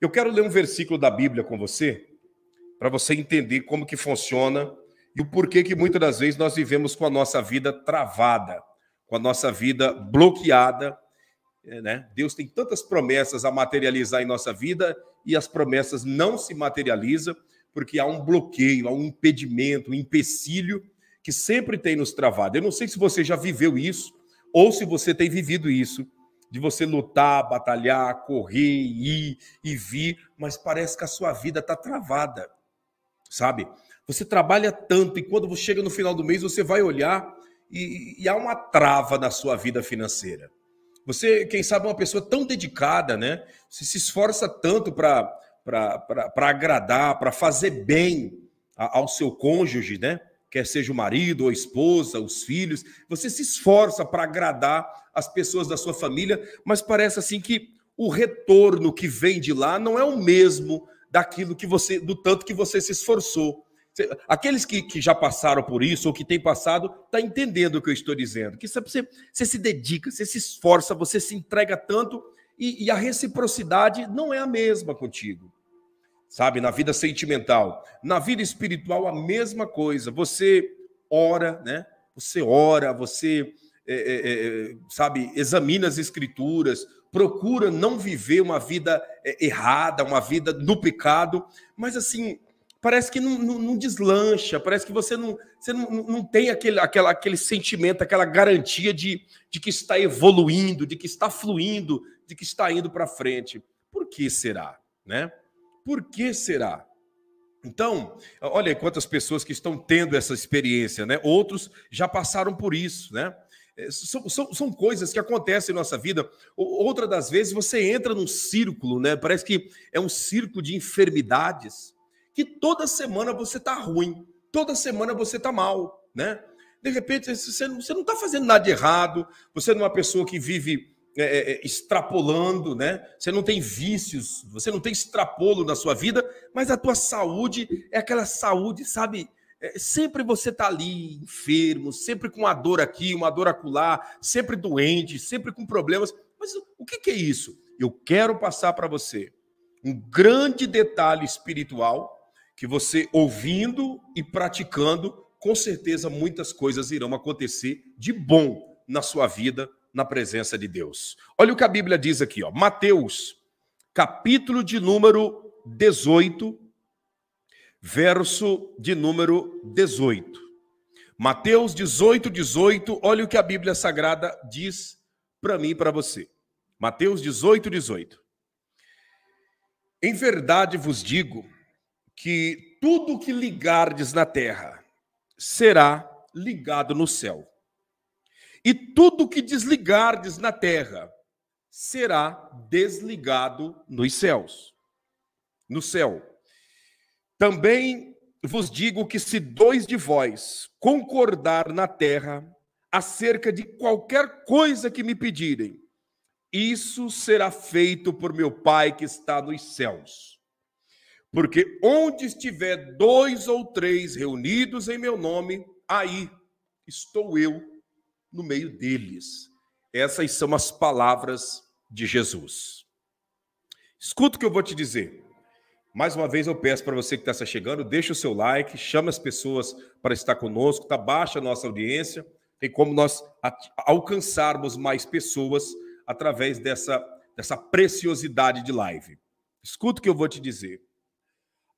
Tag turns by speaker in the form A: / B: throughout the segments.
A: Eu quero ler um versículo da Bíblia com você, para você entender como que funciona e o porquê que muitas das vezes nós vivemos com a nossa vida travada, com a nossa vida bloqueada. É, né? Deus tem tantas promessas a materializar em nossa vida e as promessas não se materializam porque há um bloqueio, há um impedimento, um empecilho que sempre tem nos travado. Eu não sei se você já viveu isso ou se você tem vivido isso, de você lutar, batalhar, correr, ir e vir, mas parece que a sua vida está travada, sabe? Você trabalha tanto e quando chega no final do mês você vai olhar e, e há uma trava na sua vida financeira. Você, quem sabe, é uma pessoa tão dedicada, né? Você se esforça tanto para agradar, para fazer bem ao seu cônjuge, né? quer seja o marido, ou a esposa, os filhos, você se esforça para agradar as pessoas da sua família, mas parece assim que o retorno que vem de lá não é o mesmo daquilo que você, do tanto que você se esforçou. Aqueles que, que já passaram por isso ou que têm passado, tá entendendo o que eu estou dizendo. Que sabe, você, você se dedica, você se esforça, você se entrega tanto e, e a reciprocidade não é a mesma contigo sabe? Na vida sentimental. Na vida espiritual, a mesma coisa. Você ora, né? Você ora, você, é, é, é, é sabe, examina as escrituras, procura não viver uma vida é, errada, uma vida no pecado, mas assim, parece que não, não, não, deslancha, parece que você não, você não, não tem aquele, aquela, aquele sentimento, aquela garantia de, de que está evoluindo, de que está fluindo, de que está indo para frente. Por que será, né? Por que será? Então, olha aí quantas pessoas que estão tendo essa experiência, né? Outros já passaram por isso, né? É, são, são, são, coisas que acontecem na nossa vida. Outra das vezes você entra num círculo, né? Parece que é um círculo de enfermidades, que toda semana você tá ruim, toda semana você tá mal, né? De repente você, você não está fazendo nada de errado, você não é uma pessoa que vive é, é, é, extrapolando, né? Você não tem vícios, você não tem extrapolo na sua vida, mas a tua saúde é aquela saúde, sabe? É, sempre você tá ali enfermo, sempre com uma dor aqui, uma dor acolá, sempre doente, sempre com problemas. Mas o que, que é isso? Eu quero passar para você um grande detalhe espiritual que você ouvindo e praticando, com certeza muitas coisas irão acontecer de bom na sua vida na presença de Deus. Olha o que a Bíblia diz aqui, ó. Mateus, capítulo de número 18, verso de número 18. Mateus 18, 18, olha o que a Bíblia Sagrada diz para mim e para você. Mateus 18, 18. Em verdade vos digo que tudo que ligardes na terra será ligado no céu, e tudo que desligardes na terra será desligado nos céus. No céu. Também vos digo que se dois de vós concordar na terra acerca de qualquer coisa que me pedirem, isso será feito por meu Pai que está nos céus. Porque onde estiver dois ou três reunidos em meu nome, aí estou eu no meio deles. Essas são as palavras de Jesus. Escuta o que eu vou te dizer. Mais uma vez eu peço para você que está chegando, deixa o seu like, chama as pessoas para estar conosco, tá baixa a nossa audiência, tem como nós alcançarmos mais pessoas através dessa, dessa preciosidade de live. Escuta o que eu vou te dizer.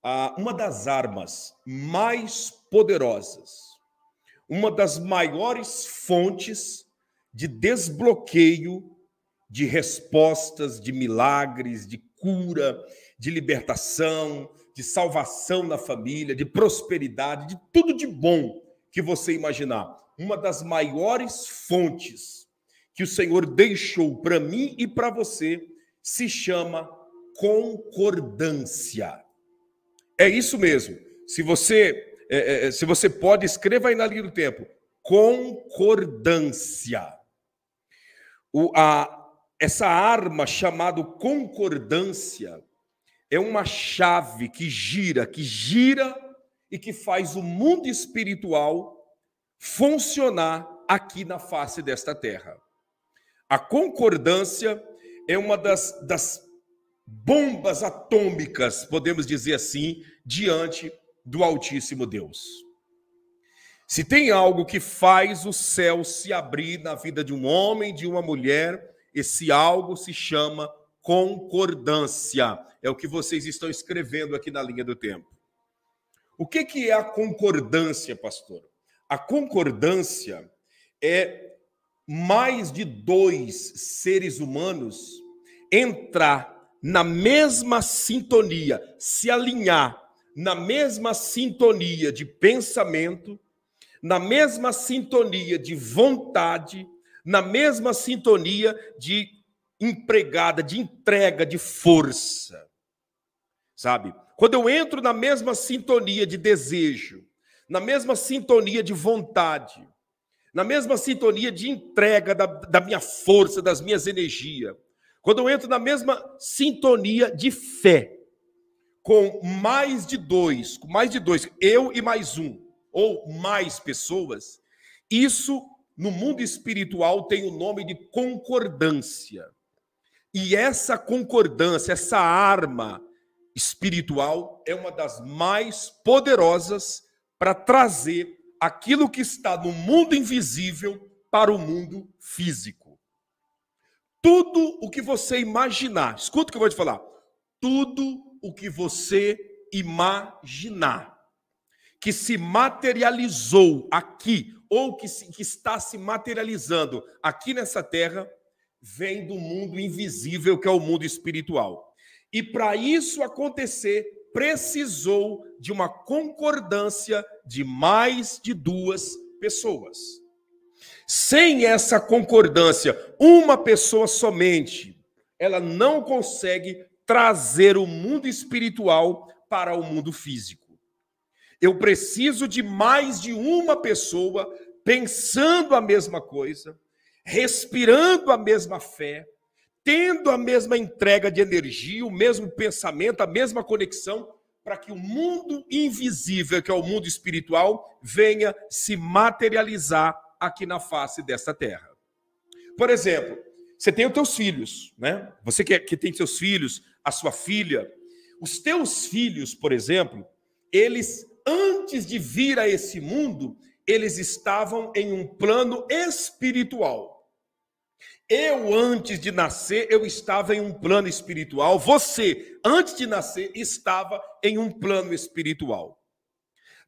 A: Ah, uma das armas mais poderosas uma das maiores fontes de desbloqueio de respostas, de milagres, de cura, de libertação, de salvação na família, de prosperidade, de tudo de bom que você imaginar. Uma das maiores fontes que o Senhor deixou para mim e para você se chama concordância. É isso mesmo. Se você é, é, é, se você pode, escreva aí na linha do tempo. Concordância. O, a, essa arma chamada concordância é uma chave que gira, que gira e que faz o mundo espiritual funcionar aqui na face desta terra. A concordância é uma das, das bombas atômicas, podemos dizer assim, diante do Altíssimo Deus. Se tem algo que faz o céu se abrir na vida de um homem, de uma mulher, esse algo se chama concordância. É o que vocês estão escrevendo aqui na linha do tempo. O que, que é a concordância, pastor? A concordância é mais de dois seres humanos entrar na mesma sintonia, se alinhar na mesma sintonia de pensamento, na mesma sintonia de vontade, na mesma sintonia de empregada, de entrega, de força. Sabe? Quando eu entro na mesma sintonia de desejo, na mesma sintonia de vontade, na mesma sintonia de entrega da, da minha força, das minhas energias, quando eu entro na mesma sintonia de fé, com mais de dois, com mais de dois, eu e mais um, ou mais pessoas, isso no mundo espiritual tem o nome de concordância. E essa concordância, essa arma espiritual é uma das mais poderosas para trazer aquilo que está no mundo invisível para o mundo físico. Tudo o que você imaginar, escuta o que eu vou te falar. Tudo o que você imaginar, que se materializou aqui, ou que, se, que está se materializando aqui nessa terra, vem do mundo invisível, que é o mundo espiritual. E para isso acontecer, precisou de uma concordância de mais de duas pessoas. Sem essa concordância, uma pessoa somente, ela não consegue trazer o mundo espiritual para o mundo físico. Eu preciso de mais de uma pessoa pensando a mesma coisa, respirando a mesma fé, tendo a mesma entrega de energia, o mesmo pensamento, a mesma conexão, para que o mundo invisível, que é o mundo espiritual, venha se materializar aqui na face desta terra. Por exemplo, você tem os teus filhos, né? Você que, é, que tem seus filhos, a sua filha. Os teus filhos, por exemplo, eles, antes de vir a esse mundo, eles estavam em um plano espiritual. Eu, antes de nascer, eu estava em um plano espiritual. Você, antes de nascer, estava em um plano espiritual.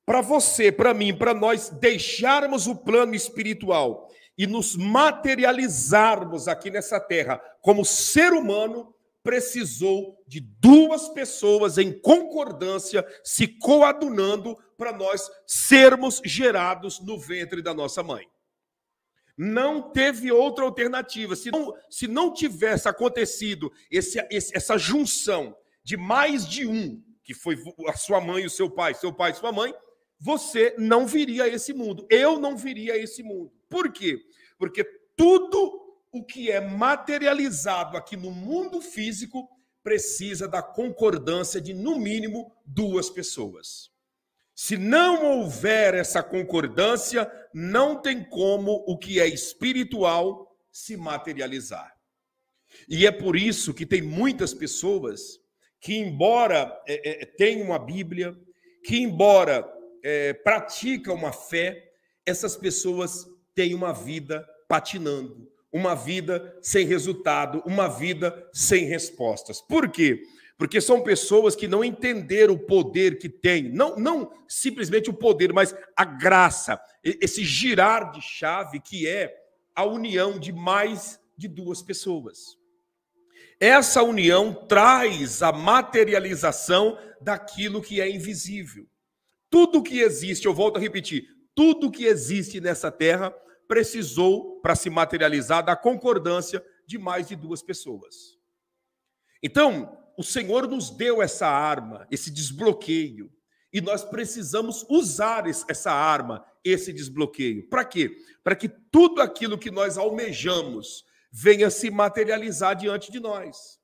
A: Para você, para mim, para nós deixarmos o plano espiritual e nos materializarmos aqui nessa terra como ser humano, precisou de duas pessoas em concordância se coadunando para nós sermos gerados no ventre da nossa mãe. Não teve outra alternativa. Se não, se não tivesse acontecido esse, esse, essa junção de mais de um, que foi a sua mãe e o seu pai, seu pai e sua mãe, você não viria a esse mundo. Eu não viria a esse mundo. Por quê? Porque tudo o que é materializado aqui no mundo físico precisa da concordância de, no mínimo, duas pessoas. Se não houver essa concordância, não tem como o que é espiritual se materializar. E é por isso que tem muitas pessoas que, embora é, é, tenham a Bíblia, que, embora é, pratica uma fé, essas pessoas têm uma vida patinando, uma vida sem resultado, uma vida sem respostas. Por quê? Porque são pessoas que não entenderam o poder que tem, não, não simplesmente o poder, mas a graça, esse girar de chave que é a união de mais de duas pessoas. Essa união traz a materialização daquilo que é invisível. Tudo que existe, eu volto a repetir, tudo que existe nessa terra precisou, para se materializar, da concordância de mais de duas pessoas. Então, o Senhor nos deu essa arma, esse desbloqueio, e nós precisamos usar essa arma, esse desbloqueio. Para quê? Para que tudo aquilo que nós almejamos venha se materializar diante de nós.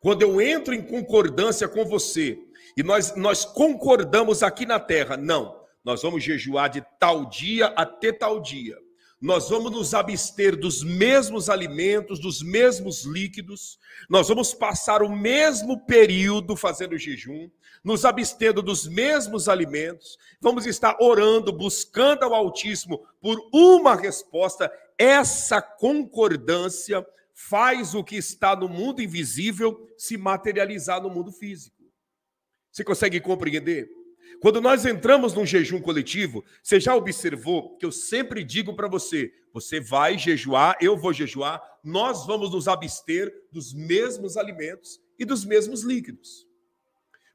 A: Quando eu entro em concordância com você e nós, nós concordamos aqui na terra, não, nós vamos jejuar de tal dia até tal dia. Nós vamos nos abster dos mesmos alimentos, dos mesmos líquidos, nós vamos passar o mesmo período fazendo jejum, nos abstendo dos mesmos alimentos, vamos estar orando, buscando ao Altíssimo por uma resposta. Essa concordância faz o que está no mundo invisível se materializar no mundo físico. Você consegue compreender? Quando nós entramos num jejum coletivo, você já observou que eu sempre digo para você: você vai jejuar, eu vou jejuar, nós vamos nos abster dos mesmos alimentos e dos mesmos líquidos.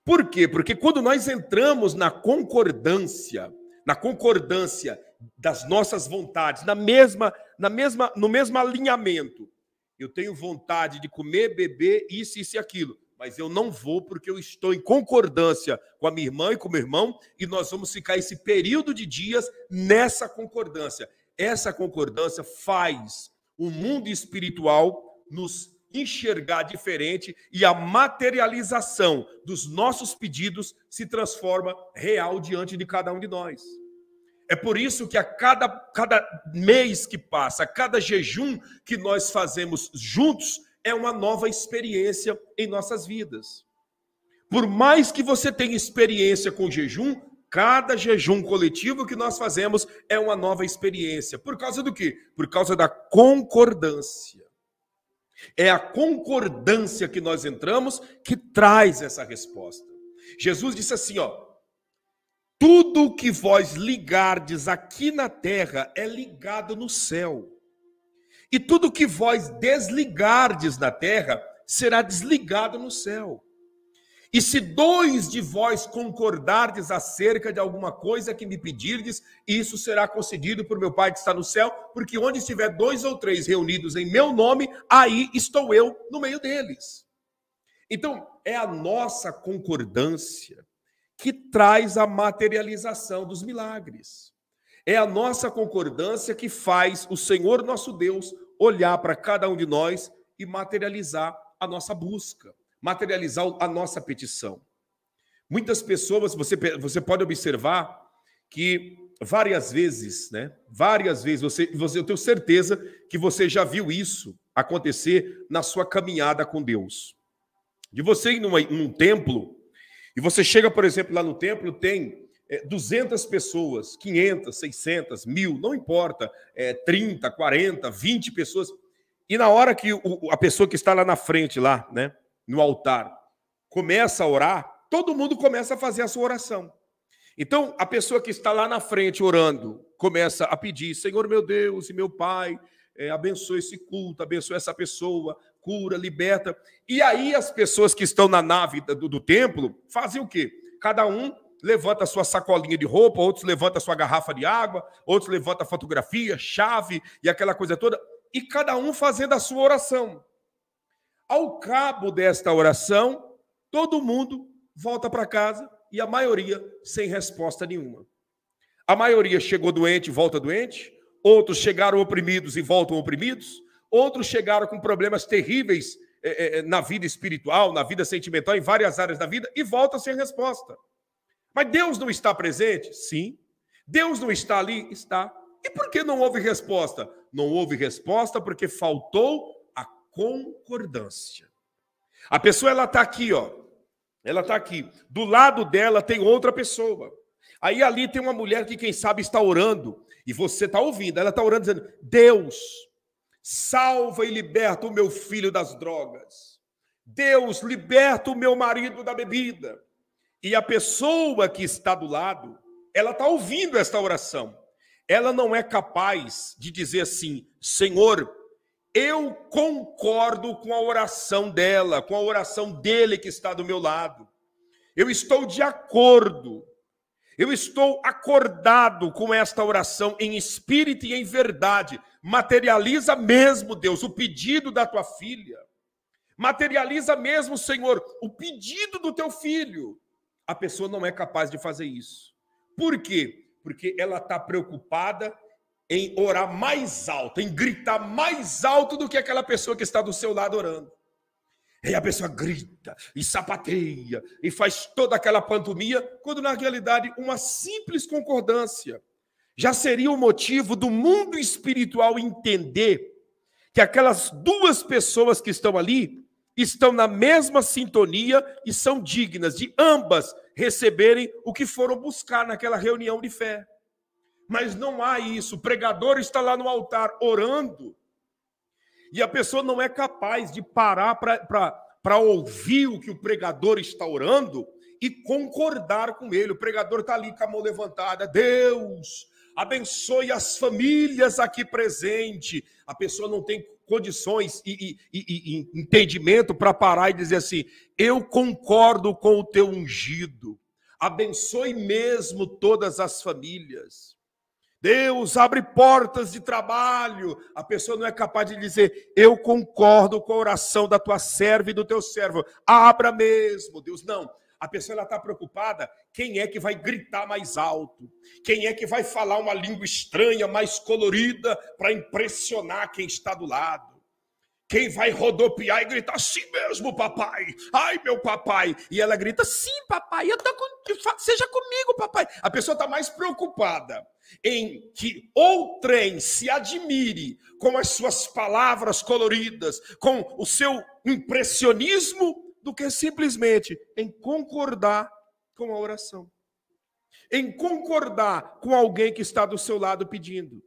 A: Por quê? Porque quando nós entramos na concordância, na concordância das nossas vontades, na mesma, na mesma, no mesmo alinhamento eu tenho vontade de comer, beber, isso, isso e aquilo, mas eu não vou porque eu estou em concordância com a minha irmã e com o meu irmão, e nós vamos ficar esse período de dias nessa concordância. Essa concordância faz o mundo espiritual nos enxergar diferente e a materialização dos nossos pedidos se transforma real diante de cada um de nós. É por isso que a cada, cada mês que passa, a cada jejum que nós fazemos juntos, é uma nova experiência em nossas vidas. Por mais que você tenha experiência com jejum, cada jejum coletivo que nós fazemos é uma nova experiência. Por causa do quê? Por causa da concordância. É a concordância que nós entramos que traz essa resposta. Jesus disse assim, ó: tudo o que vós ligardes aqui na terra é ligado no céu. E tudo o que vós desligardes na terra será desligado no céu. E se dois de vós concordardes acerca de alguma coisa que me pedirdes, isso será concedido por meu Pai que está no céu, porque onde estiver dois ou três reunidos em meu nome, aí estou eu no meio deles. Então, é a nossa concordância, que traz a materialização dos milagres. É a nossa concordância que faz o Senhor nosso Deus olhar para cada um de nós e materializar a nossa busca, materializar a nossa petição. Muitas pessoas, você, você pode observar que várias vezes, né? Várias vezes, você, você, eu tenho certeza que você já viu isso acontecer na sua caminhada com Deus. De você ir numa, num templo e você chega, por exemplo, lá no templo, tem é, eh, 200 pessoas, 500, 600, mil, não importa, é, 30, 40, 20 pessoas. E na hora que o, a pessoa que está lá na frente, lá, né, no altar, começa a orar, todo mundo começa a fazer a sua oração. Então, a pessoa que está lá na frente orando começa a pedir: Senhor meu Deus e meu Pai, é, abençoe esse culto, abençoe essa pessoa, cura, liberta. E aí as pessoas que estão na nave do, do templo fazem o quê? Cada um levanta a sua sacolinha de roupa, outros levanta a sua garrafa de água, outros levanta a fotografia, chave e aquela coisa toda, e cada um fazendo a sua oração. Ao cabo desta oração, todo mundo volta para casa e a maioria sem resposta nenhuma. A maioria chegou doente e volta doente, outros chegaram oprimidos e voltam oprimidos, Outros chegaram com problemas terríveis é, é, na vida espiritual, na vida sentimental, em várias áreas da vida, e volta sem resposta. Mas Deus não está presente? Sim. Deus não está ali? Está. E por que não houve resposta? Não houve resposta porque faltou a concordância. A pessoa ela está aqui, ó. Ela está aqui. Do lado dela tem outra pessoa. Aí ali tem uma mulher que quem sabe está orando e você está ouvindo. Ela está orando dizendo: Deus, Salva e liberta o meu filho das drogas. Deus, liberta o meu marido da bebida. E a pessoa que está do lado, ela está ouvindo esta oração. Ela não é capaz de dizer assim: Senhor, eu concordo com a oração dela, com a oração dele que está do meu lado. Eu estou de acordo. Eu estou acordado com esta oração em espírito e em verdade. Materializa mesmo, Deus, o pedido da tua filha. Materializa mesmo, Senhor, o pedido do teu filho. A pessoa não é capaz de fazer isso. Por quê? Porque ela está preocupada em orar mais alto, em gritar mais alto do que aquela pessoa que está do seu lado orando. E a pessoa grita e sapateia e faz toda aquela pantomia, quando na realidade uma simples concordância já seria o motivo do mundo espiritual entender que aquelas duas pessoas que estão ali estão na mesma sintonia e são dignas de ambas receberem o que foram buscar naquela reunião de fé. Mas não há isso. O pregador está lá no altar orando e a pessoa não é capaz de parar para ouvir o que o pregador está orando e concordar com ele. O pregador está ali com a mão levantada. Deus, abençoe as famílias aqui presente. A pessoa não tem condições e, e, e, e entendimento para parar e dizer assim: eu concordo com o teu ungido. Abençoe mesmo todas as famílias. Deus abre portas de trabalho. A pessoa não é capaz de dizer: Eu concordo com a oração da tua serva e do teu servo. Abra mesmo. Deus, não a pessoa está preocupada quem é que vai gritar mais alto, quem é que vai falar uma língua estranha, mais colorida, para impressionar quem está do lado. Quem vai rodopiar e gritar, sim mesmo, papai, ai meu papai. E ela grita, sim, papai, eu tô com... seja comigo, papai. A pessoa está mais preocupada em que outrem se admire com as suas palavras coloridas, com o seu impressionismo do que simplesmente em concordar com a oração, em concordar com alguém que está do seu lado pedindo.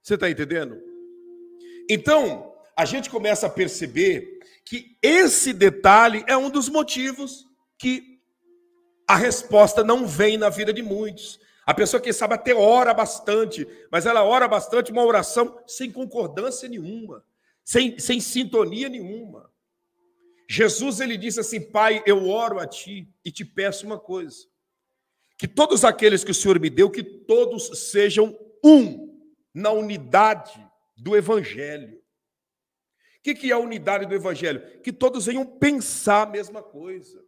A: Você está entendendo? Então, a gente começa a perceber que esse detalhe é um dos motivos que a resposta não vem na vida de muitos. A pessoa, quem sabe, até ora bastante, mas ela ora bastante uma oração sem concordância nenhuma, sem, sem sintonia nenhuma. Jesus ele disse assim: Pai, eu oro a ti e te peço uma coisa: que todos aqueles que o Senhor me deu, que todos sejam um na unidade do Evangelho. O que, que é a unidade do Evangelho? Que todos venham pensar a mesma coisa,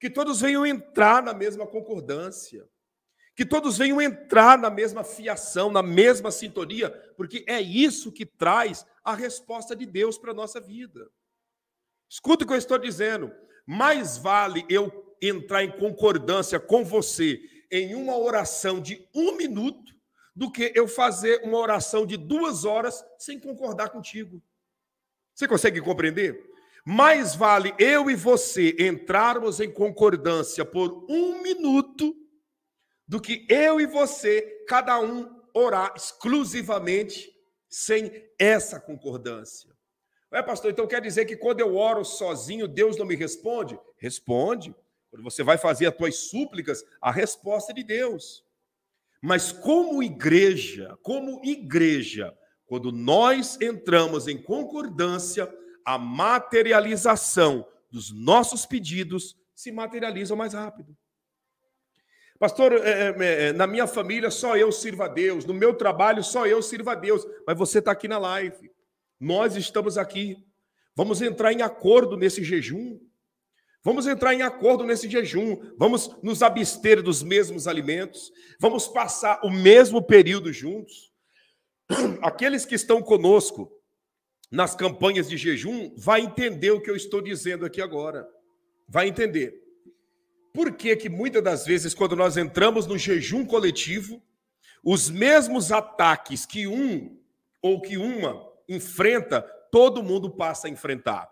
A: que todos venham entrar na mesma concordância, que todos venham entrar na mesma fiação, na mesma sintonia, porque é isso que traz a resposta de Deus para a nossa vida. Escuta o que eu estou dizendo. Mais vale eu entrar em concordância com você em uma oração de um minuto do que eu fazer uma oração de duas horas sem concordar contigo. Você consegue compreender? Mais vale eu e você entrarmos em concordância por um minuto do que eu e você, cada um, orar exclusivamente sem essa concordância. É, pastor, então quer dizer que quando eu oro sozinho, Deus não me responde? Responde. Quando você vai fazer as tuas súplicas, a resposta é de Deus. Mas como igreja, como igreja, quando nós entramos em concordância, a materialização dos nossos pedidos se materializa mais rápido. Pastor, é, é, é na minha família só eu sirvo a Deus, no meu trabalho só eu sirvo a Deus, mas você está aqui na live. Nós estamos aqui. Vamos entrar em acordo nesse jejum. Vamos entrar em acordo nesse jejum. Vamos nos abster dos mesmos alimentos. Vamos passar o mesmo período juntos. Aqueles que estão conosco nas campanhas de jejum vai entender o que eu estou dizendo aqui agora. Vai entender. Por que que muitas das vezes quando nós entramos no jejum coletivo, os mesmos ataques que um ou que uma enfrenta, todo mundo passa a enfrentar.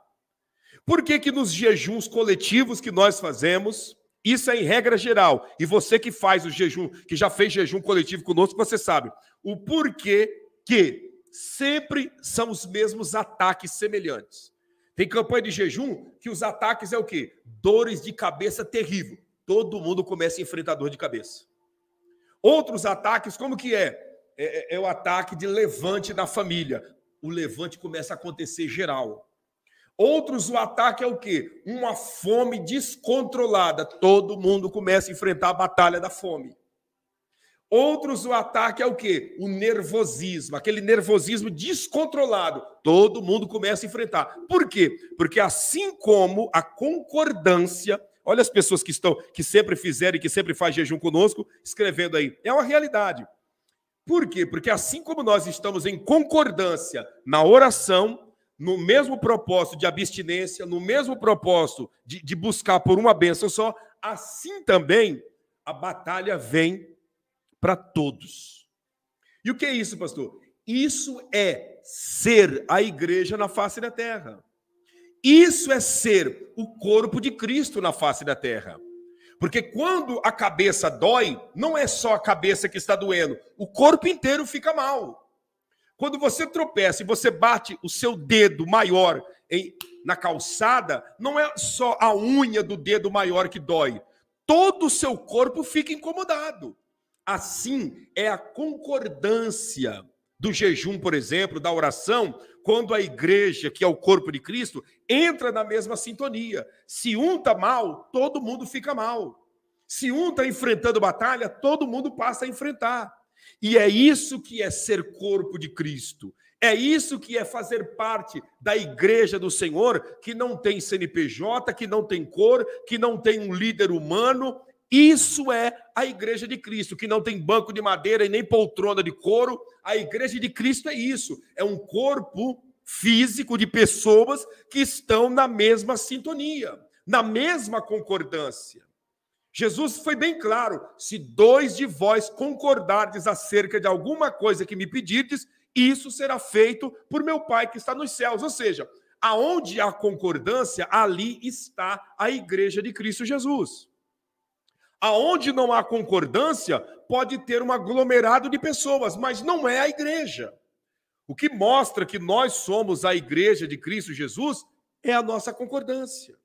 A: Por que, que nos jejuns coletivos que nós fazemos, isso é em regra geral, e você que faz o jejum, que já fez jejum coletivo conosco, você sabe o porquê que sempre são os mesmos ataques semelhantes. Tem campanha de jejum que os ataques é o quê? Dores de cabeça terrível. Todo mundo começa a enfrentar dor de cabeça. Outros ataques, como que é? É, é, é, o ataque de levante da família o levante começa a acontecer geral. Outros, o ataque é o quê? Uma fome descontrolada. Todo mundo começa a enfrentar a batalha da fome. Outros, o ataque é o quê? O nervosismo, aquele nervosismo descontrolado. Todo mundo começa a enfrentar. Por quê? Porque assim como a concordância, olha as pessoas que estão, que sempre fizeram e que sempre faz jejum conosco, escrevendo aí. É uma realidade. Por quê? Porque assim como nós estamos em concordância na oração, no mesmo propósito de abstinência, no mesmo propósito de, de buscar por uma bênção só, assim também a batalha vem para todos. E o que é isso, pastor? Isso é ser a igreja na face da terra. Isso é ser o corpo de Cristo na face da terra. Porque quando a cabeça dói, não é só a cabeça que está doendo, o corpo inteiro fica mal. Quando você tropeça e você bate o seu dedo maior em, na calçada, não é só a unha do dedo maior que dói, todo o seu corpo fica incomodado. Assim é a concordância do jejum, por exemplo, da oração quando a igreja, que é o corpo de Cristo, entra na mesma sintonia. Se um está mal, todo mundo fica mal. Se um está enfrentando batalha, todo mundo passa a enfrentar. E é isso que é ser corpo de Cristo. É isso que é fazer parte da igreja do Senhor, que não tem CNPJ, que não tem cor, que não tem um líder humano, isso é a igreja de Cristo, que não tem banco de madeira e nem poltrona de couro. A igreja de Cristo é isso, é um corpo físico de pessoas que estão na mesma sintonia, na mesma concordância. Jesus foi bem claro: se dois de vós concordardes acerca de alguma coisa que me pedirdes, isso será feito por meu Pai que está nos céus. Ou seja, aonde há concordância, ali está a igreja de Cristo Jesus. Aonde não há concordância, pode ter um aglomerado de pessoas, mas não é a igreja. O que mostra que nós somos a igreja de Cristo Jesus é a nossa concordância.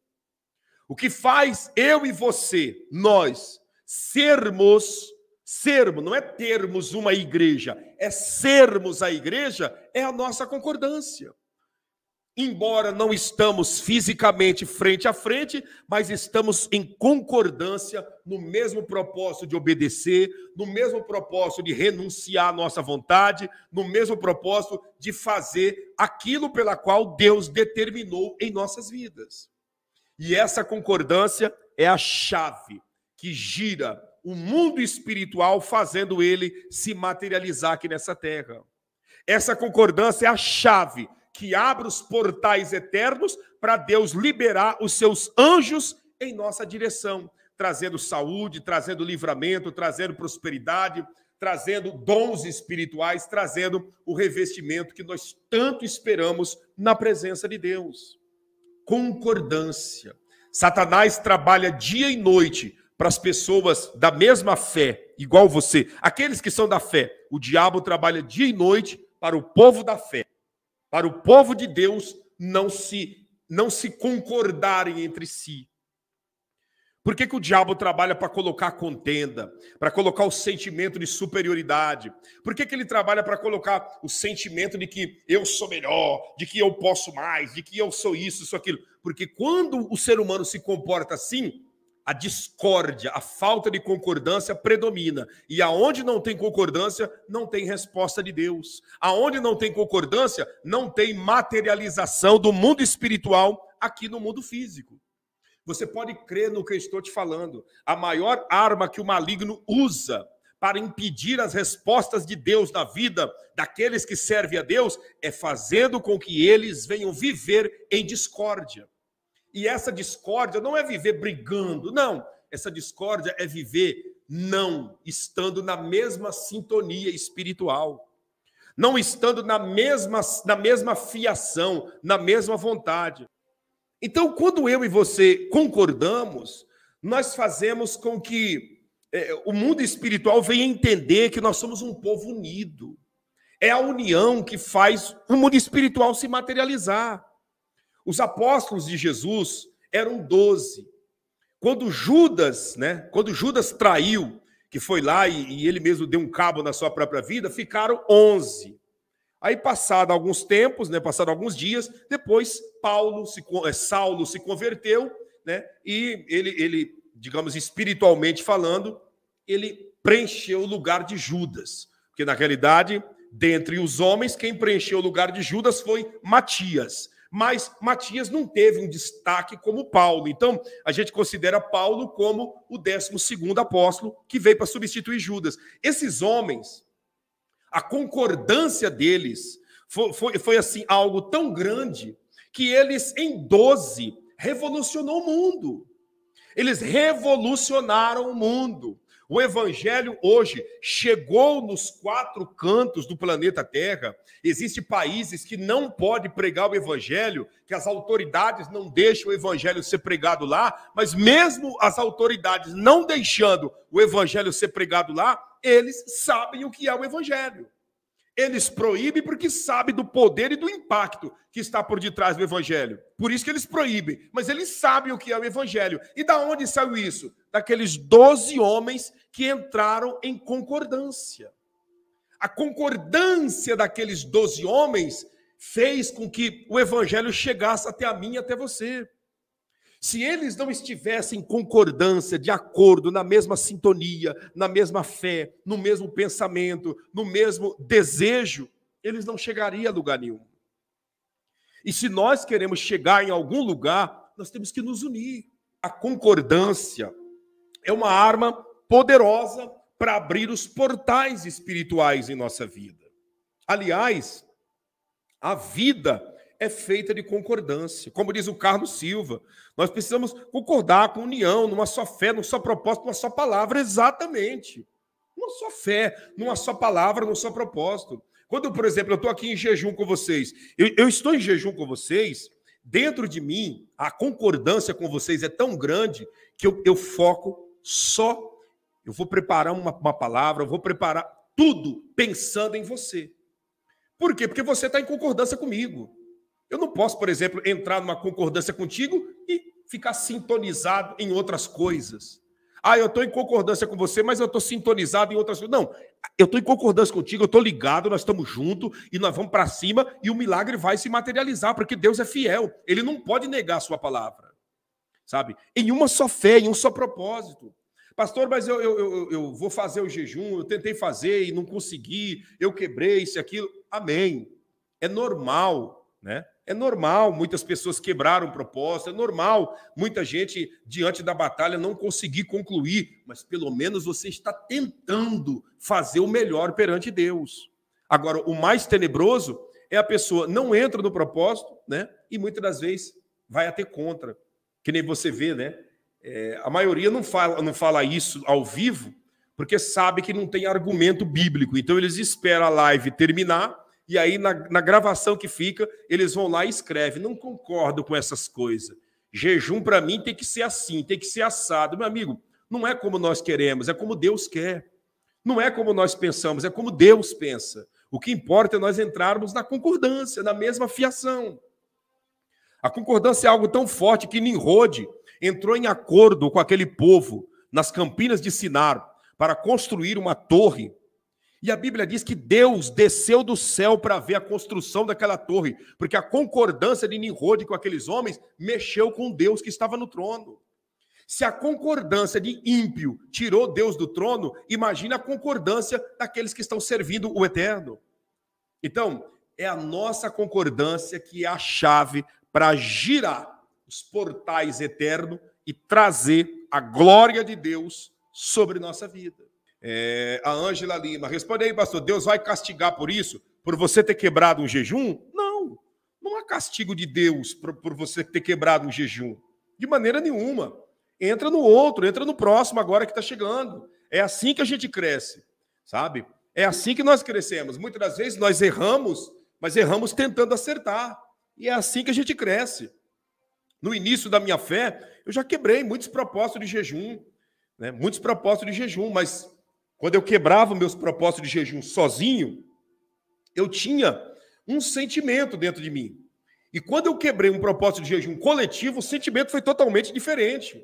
A: O que faz eu e você, nós, sermos, sermos, não é termos uma igreja, é sermos a igreja, é a nossa concordância embora não estamos fisicamente frente a frente, mas estamos em concordância no mesmo propósito de obedecer, no mesmo propósito de renunciar à nossa vontade, no mesmo propósito de fazer aquilo pela qual Deus determinou em nossas vidas. E essa concordância é a chave que gira o mundo espiritual, fazendo ele se materializar aqui nessa terra. Essa concordância é a chave que abra os portais eternos para Deus liberar os seus anjos em nossa direção, trazendo saúde, trazendo livramento, trazendo prosperidade, trazendo dons espirituais, trazendo o revestimento que nós tanto esperamos na presença de Deus. Concordância. Satanás trabalha dia e noite para as pessoas da mesma fé, igual você. Aqueles que são da fé, o diabo trabalha dia e noite para o povo da fé para o povo de Deus não se não se concordarem entre si. Por que, que o diabo trabalha para colocar contenda, para colocar o sentimento de superioridade? Por que, que ele trabalha para colocar o sentimento de que eu sou melhor, de que eu posso mais, de que eu sou isso, sou aquilo? Porque quando o ser humano se comporta assim, a discórdia, a falta de concordância predomina. E aonde não tem concordância, não tem resposta de Deus. Aonde não tem concordância, não tem materialização do mundo espiritual aqui no mundo físico. Você pode crer no que eu estou te falando. A maior arma que o maligno usa para impedir as respostas de Deus na vida daqueles que servem a Deus é fazendo com que eles venham viver em discórdia. E essa discórdia não é viver brigando, não. Essa discórdia é viver não estando na mesma sintonia espiritual, não estando na mesma, na mesma fiação, na mesma vontade. Então, quando eu e você concordamos, nós fazemos com que é, o mundo espiritual venha entender que nós somos um povo unido. É a união que faz o mundo espiritual se materializar. Os apóstolos de Jesus eram doze. Quando Judas, né? Quando Judas traiu, que foi lá e, e ele mesmo deu um cabo na sua própria vida, ficaram onze. Aí, passado alguns tempos, né, passado alguns dias, depois Paulo se, eh, Saulo se converteu, né, e ele, ele, digamos, espiritualmente falando, ele preencheu o lugar de Judas. Porque, na realidade, dentre os homens, quem preencheu o lugar de Judas foi Matias mas Matias não teve um destaque como Paulo. Então, a gente considera Paulo como o 12 segundo apóstolo que veio para substituir Judas. Esses homens, a concordância deles foi, foi, foi, assim algo tão grande que eles, em 12, revolucionou o mundo. Eles revolucionaram o mundo. O evangelho hoje chegou nos quatro cantos do planeta Terra. Existem países que não podem pregar o evangelho, que as autoridades não deixam o evangelho ser pregado lá, mas mesmo as autoridades não deixando o evangelho ser pregado lá, eles sabem o que é o evangelho. Eles proíbem porque sabem do poder e do impacto que está por detrás do evangelho. Por isso que eles proíbem, mas eles sabem o que é o evangelho. E da onde saiu isso? Daqueles 12 homens que entraram em concordância. A concordância daqueles 12 homens fez com que o evangelho chegasse até a mim e até você. Se eles não estivessem em concordância, de acordo, na mesma sintonia, na mesma fé, no mesmo pensamento, no mesmo desejo, eles não chegariam a lugar nenhum. E se nós queremos chegar em algum lugar, nós temos que nos unir. A concordância é uma arma poderosa para abrir os portais espirituais em nossa vida. Aliás, a vida é feita de concordância. Como diz o Carlos Silva, nós precisamos concordar com união, numa só fé, numa só propósito, numa só palavra. Exatamente. Numa só fé, numa só palavra, num só propósito. Quando, por exemplo, eu estou aqui em jejum com vocês, eu, eu estou em jejum com vocês, dentro de mim, a concordância com vocês é tão grande que eu, eu foco só. Eu vou preparar uma, uma palavra, eu vou preparar tudo pensando em você. Por quê? Porque você está em concordância comigo. Eu não posso, por exemplo, entrar numa concordância contigo e ficar sintonizado em outras coisas. Ah, eu estou em concordância com você, mas eu estou sintonizado em outras coisas. Não, eu estou em concordância contigo, eu estou ligado, nós estamos juntos e nós vamos para cima e o milagre vai se materializar, porque Deus é fiel. Ele não pode negar a sua palavra, sabe? Em uma só fé, em um só propósito. Pastor, mas eu, eu, eu, eu vou fazer o jejum, eu tentei fazer e não consegui, eu quebrei isso e aquilo. Amém. É normal, né? É normal, muitas pessoas quebraram proposta, é normal, muita gente diante da batalha não conseguir concluir, mas pelo menos você está tentando fazer o melhor perante Deus. Agora, o mais tenebroso é a pessoa não entra no propósito, né? E muitas das vezes vai até contra. Que nem você vê, né? É, a maioria não fala, não fala isso ao vivo, porque sabe que não tem argumento bíblico. Então eles esperam a live terminar e aí na, na gravação que fica, eles vão lá e escrevem. Não concordo com essas coisas. Jejum para mim tem que ser assim, tem que ser assado. Meu amigo, não é como nós queremos, é como Deus quer. Não é como nós pensamos, é como Deus pensa. O que importa é nós entrarmos na concordância, na mesma fiação. A concordância é algo tão forte que Nimrod entrou em acordo com aquele povo nas campinas de Sinar para construir uma torre e a Bíblia diz que Deus desceu do céu para ver a construção daquela torre, porque a concordância de Nimrod com aqueles homens mexeu com Deus que estava no trono. Se a concordância de ímpio tirou Deus do trono, imagina a concordância daqueles que estão servindo o eterno. Então, é a nossa concordância que é a chave para girar os portais eterno e trazer a glória de Deus sobre nossa vida. É, a Ângela Lima, responde aí, pastor, Deus vai castigar por isso? Por você ter quebrado um jejum? Não, não há castigo de Deus por, por você ter quebrado um jejum, de maneira nenhuma. Entra no outro, entra no próximo agora que está chegando. É assim que a gente cresce, sabe? É assim que nós crescemos. Muitas das vezes nós erramos, mas erramos tentando acertar. E é assim que a gente cresce. No início da minha fé, eu já quebrei muitos propósitos de jejum, né? muitos propósitos de jejum, mas quando eu quebrava meus propósitos de jejum sozinho, eu tinha um sentimento dentro de mim. E quando eu quebrei um propósito de jejum coletivo, o sentimento foi totalmente diferente.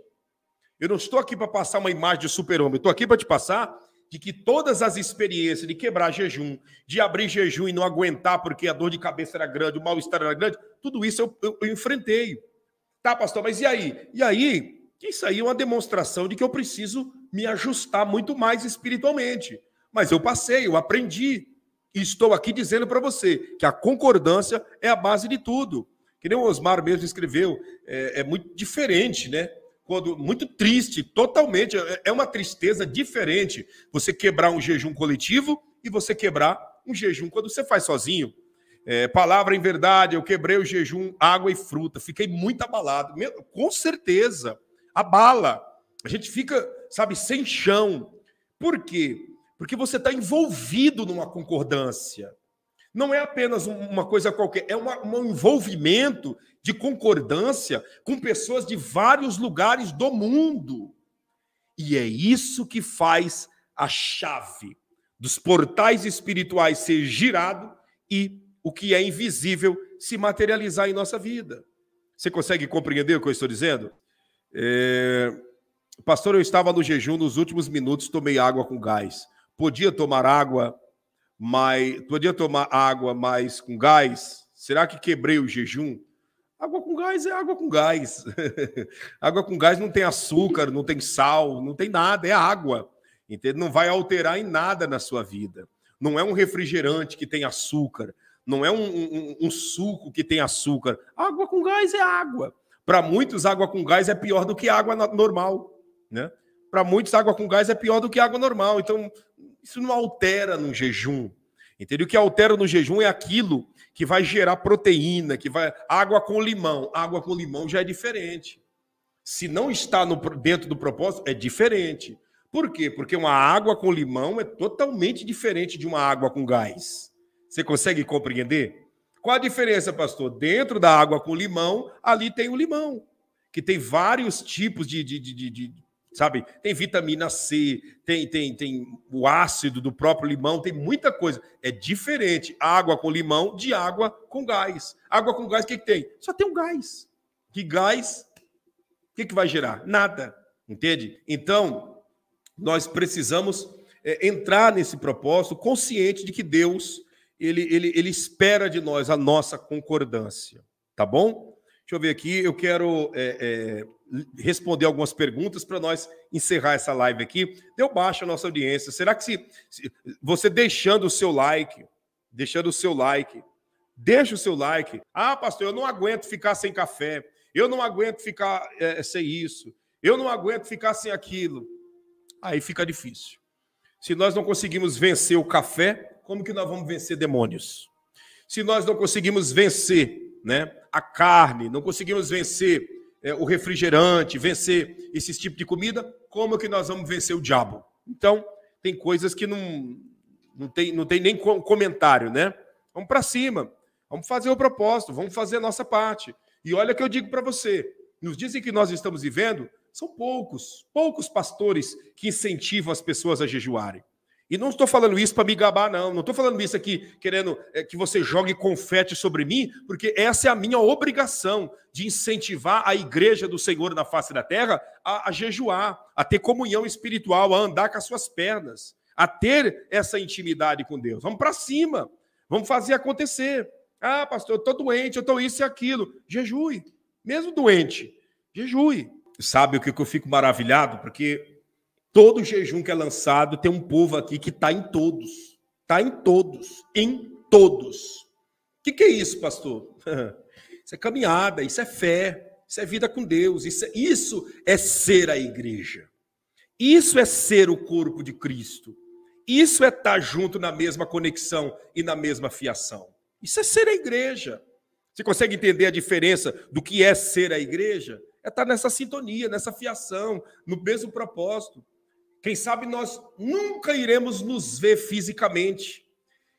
A: Eu não estou aqui para passar uma imagem de super-homem, estou aqui para te passar de que todas as experiências de quebrar jejum, de abrir jejum e não aguentar porque a dor de cabeça era grande, o mal-estar era grande, tudo isso eu, eu, eu enfrentei. Tá, pastor, mas e aí? E aí, que isso aí é uma demonstração de que eu preciso me ajustar muito mais espiritualmente. Mas eu passei, eu aprendi. E estou aqui dizendo para você que a concordância é a base de tudo. Que nem o Osmar mesmo escreveu, é, é muito diferente, né? Quando, muito triste, totalmente. É, é uma tristeza diferente você quebrar um jejum coletivo e você quebrar um jejum quando você faz sozinho. É, palavra em verdade, eu quebrei o jejum, água e fruta. Fiquei muito abalado. com certeza abala. A gente fica, sabe, sem chão. Por quê? Porque você está envolvido numa concordância. Não é apenas uma coisa qualquer, é uma, um envolvimento de concordância com pessoas de vários lugares do mundo. E é isso que faz a chave dos portais espirituais ser girado e o que é invisível se materializar em nossa vida. Você consegue compreender o que eu estou dizendo? É... Pastor, eu estava no jejum nos últimos minutos, tomei água com gás. Podia tomar água, mas podia tomar água, mais com gás. Será que quebrei o jejum? Água com gás é água com gás. água com gás não tem açúcar, não tem sal, não tem nada, é água. Entende? Não vai alterar em nada na sua vida. Não é um refrigerante que tem açúcar, não é um, um, um suco que tem açúcar. Água com gás é água. Para muitos, água com gás é pior do que água normal, né? Para muitos, água com gás é pior do que água normal. Então, isso não altera no jejum. Entendeu? O que altera no jejum é aquilo que vai gerar proteína, que vai água com limão. Água com limão já é diferente. Se não está no... dentro do propósito, é diferente. Por quê? Porque uma água com limão é totalmente diferente de uma água com gás. Você consegue compreender? Qual a diferença, pastor? Dentro da água com limão, ali tem o limão, que tem vários tipos de, de, de, de sabe? Tem vitamina C, tem, tem, tem o ácido do próprio limão, tem muita coisa. É diferente água com limão de água com gás. Água com gás, o que, que tem? Só tem um gás. Que gás, o que, que vai gerar? Nada, entende? Então, nós precisamos é, entrar nesse propósito consciente de que Deus ele, ele, ele espera de nós a nossa concordância, tá bom? Deixa eu ver aqui, eu quero é, é, responder algumas perguntas para nós encerrar essa live aqui. Deu baixa a nossa audiência. Será que se, se, você deixando o seu like, deixando o seu like, deixa o seu like. Ah, pastor, eu não aguento ficar sem café. Eu não aguento ficar é, é sem isso. Eu não aguento ficar sem aquilo. Aí fica difícil. Se nós não conseguimos vencer o café, como que nós vamos vencer demônios? Se nós não conseguimos vencer né, a carne, não conseguimos vencer é, o refrigerante, vencer esses tipos de comida, como que nós vamos vencer o diabo? Então, tem coisas que não, não, tem, não tem nem comentário, né? Vamos para cima, vamos fazer o propósito, vamos fazer a nossa parte. E olha o que eu digo para você, nos dias em que nós estamos vivendo, são poucos, poucos pastores que incentivam as pessoas a jejuarem. E não estou falando isso para me gabar, não. Não estou falando isso aqui querendo é, que você jogue confete sobre mim, porque essa é a minha obrigação de incentivar a igreja do Senhor na face da terra a, a jejuar, a ter comunhão espiritual, a andar com as suas pernas, a ter essa intimidade com Deus. Vamos para cima, vamos fazer acontecer. Ah, pastor, eu estou doente, eu estou isso e aquilo. Jejue, mesmo doente, jejue. Sabe o que eu fico maravilhado? Porque Todo jejum que é lançado, tem um povo aqui que está em todos. Está em todos. Em todos. O que, que é isso, pastor? Isso é caminhada, isso é fé, isso é vida com Deus, isso é, isso é ser a igreja. Isso é ser o corpo de Cristo. Isso é estar tá junto na mesma conexão e na mesma fiação. Isso é ser a igreja. Você consegue entender a diferença do que é ser a igreja? É estar tá nessa sintonia, nessa fiação, no mesmo propósito. Quem sabe nós nunca iremos nos ver fisicamente.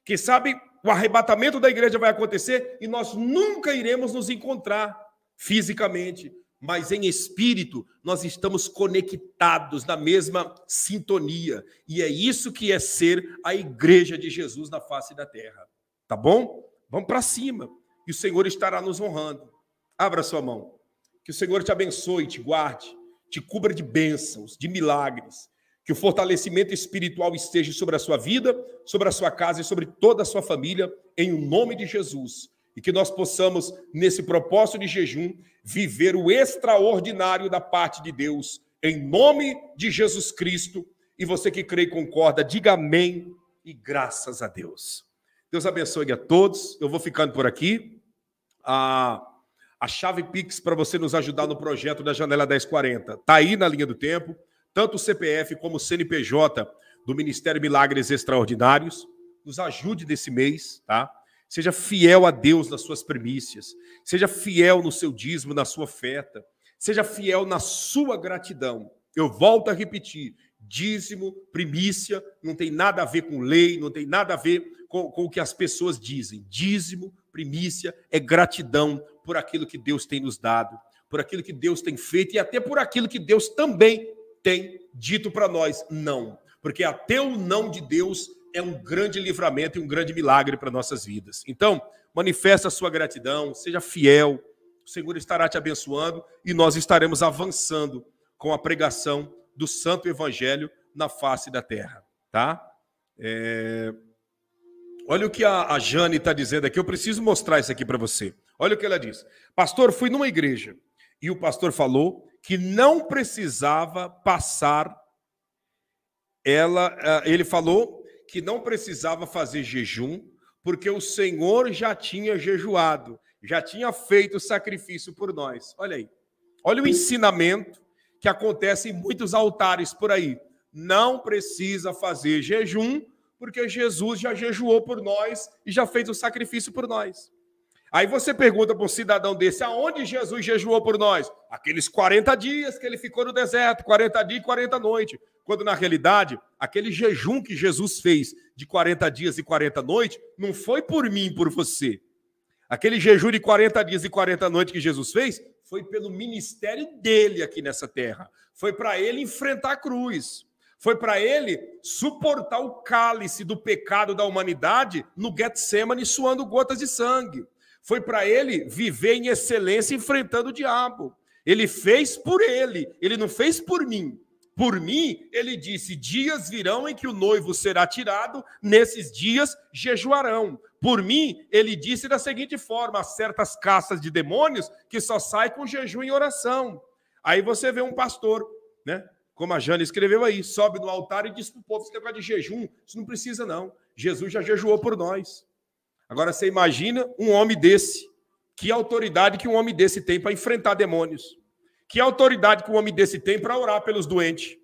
A: Quem sabe o arrebatamento da igreja vai acontecer e nós nunca iremos nos encontrar fisicamente, mas em espírito nós estamos conectados na mesma sintonia. E é isso que é ser a igreja de Jesus na face da terra. Tá bom? Vamos para cima e o Senhor estará nos honrando. Abra sua mão. Que o Senhor te abençoe, te guarde, te cubra de bênçãos, de milagres que o fortalecimento espiritual esteja sobre a sua vida, sobre a sua casa e sobre toda a sua família, em nome de Jesus. E que nós possamos, nesse propósito de jejum, viver o extraordinário da parte de Deus, em nome de Jesus Cristo. E você que crê e concorda, diga amém e graças a Deus. Deus abençoe a todos. Eu vou ficando por aqui. a a chave Pix para você nos ajudar no projeto da Janela 1040. Está aí na linha do tempo tanto o CPF como o CNPJ do Ministério Milagres Extraordinários. Nos ajude nesse mês, tá? Seja fiel a Deus nas suas primícias. Seja fiel no seu dízimo, na sua oferta. Seja fiel na sua gratidão. Eu volto a repetir: dízimo, primícia, não tem nada a ver com lei, não tem nada a ver com, com o que as pessoas dizem. Dízimo, primícia é gratidão por aquilo que Deus tem nos dado, por aquilo que Deus tem feito e até por aquilo que Deus também tem dito para nós não, porque até o não de Deus é um grande livramento e um grande milagre para nossas vidas. Então, manifesta a sua gratidão, seja fiel, o Senhor estará te abençoando e nós estaremos avançando com a pregação do Santo Evangelho na face da terra, tá? É... Olha o que a, a Jane está dizendo aqui, eu preciso mostrar isso aqui para você. Olha o que ela diz. Pastor, fui numa igreja e o pastor falou que não precisava passar. Ela, ah, ele falou que não precisava fazer jejum, porque o Senhor já tinha jejuado, já tinha feito o sacrifício por nós. Olha aí. Olha o ensinamento que acontece em muitos altares por aí. Não precisa fazer jejum, porque Jesus já jejuou por nós e já fez o sacrifício por nós. Aí você pergunta para um cidadão desse, aonde Jesus jejuou por nós? Aqueles 40 dias que ele ficou no deserto, 40 dias e 40 noites. Quando na realidade, aquele jejum que Jesus fez de 40 dias e 40 noites, não foi por mim, por você. Aquele jejum de 40 dias e 40 noites que Jesus fez, foi pelo ministério dele aqui nessa terra. Foi para ele enfrentar a cruz. Foi para ele suportar o cálice do pecado da humanidade no Getsemane, suando gotas de sangue foi para ele viver em excelência enfrentando o diabo. Ele fez por ele, ele não fez por mim. Por mim, ele disse: dias virão em que o noivo será tirado, nesses dias jejuarão. Por mim, ele disse da seguinte forma: certas caças de demônios que só saem com jejum e oração. Aí você vê um pastor, né? Como a Jana escreveu aí, sobe no altar e diz para o povo: esse negócio tá de jejum, isso não precisa, não. Jesus já jejuou por nós. Agora você imagina um homem desse. Que autoridade que um homem desse tem para enfrentar demônios? Que autoridade que um homem desse tem para orar pelos doentes?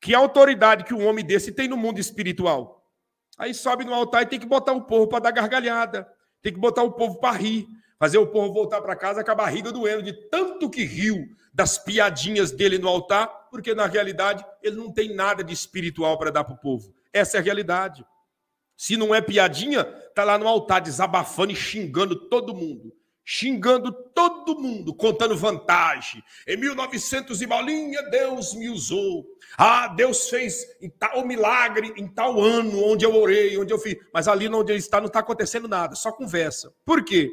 A: Que autoridade que um homem desse tem no mundo espiritual? Aí sobe no altar e tem que botar o povo para dar gargalhada, tem que botar o povo para rir, fazer o povo voltar para casa com a barriga doendo de tanto que riu das piadinhas dele no altar, porque na realidade ele não tem nada de espiritual para dar para o povo. Essa é a realidade. Se não é piadinha, tá lá no altar desabafando e xingando todo mundo. Xingando todo mundo, contando vantagem. Em 1900 e bolinha, Deus me usou. Ah, Deus fez em tal milagre, em tal ano, onde eu orei, onde eu fiz. Mas ali onde ele está não está acontecendo nada, só conversa. Por quê?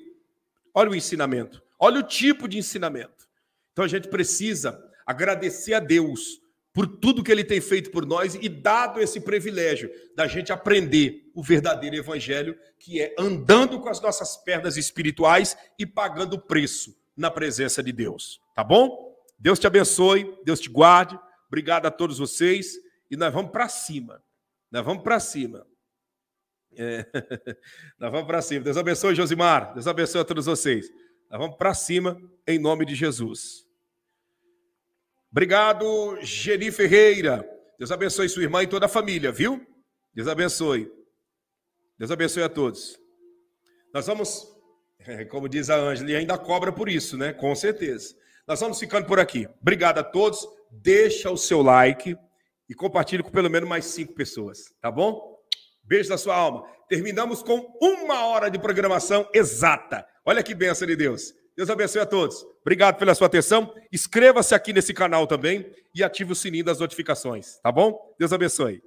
A: Olha o ensinamento, olha o tipo de ensinamento. Então a gente precisa agradecer a Deus por tudo que ele tem feito por nós e dado esse privilégio da gente aprender o verdadeiro evangelho, que é andando com as nossas pernas espirituais e pagando o preço na presença de Deus. Tá bom? Deus te abençoe, Deus te guarde. Obrigado a todos vocês e nós vamos para cima. Nós vamos para cima. É. Nós vamos para cima. Deus abençoe, Josimar. Deus abençoe a todos vocês. Nós vamos para cima em nome de Jesus. Obrigado, Geni Ferreira. Deus abençoe sua irmã e toda a família, viu? Deus abençoe. Deus abençoe a todos. Nós vamos, como diz a Ângela, e ainda cobra por isso, né? Com certeza. Nós vamos ficando por aqui. Obrigado a todos. Deixa o seu like e compartilhe com pelo menos mais cinco pessoas, tá bom? Beijo da sua alma. Terminamos com uma hora de programação exata. Olha que bênção de Deus. Deus abençoe a todos. Obrigado pela sua atenção. Inscreva-se aqui nesse canal também e ative o sininho das notificações, tá bom? Deus abençoe.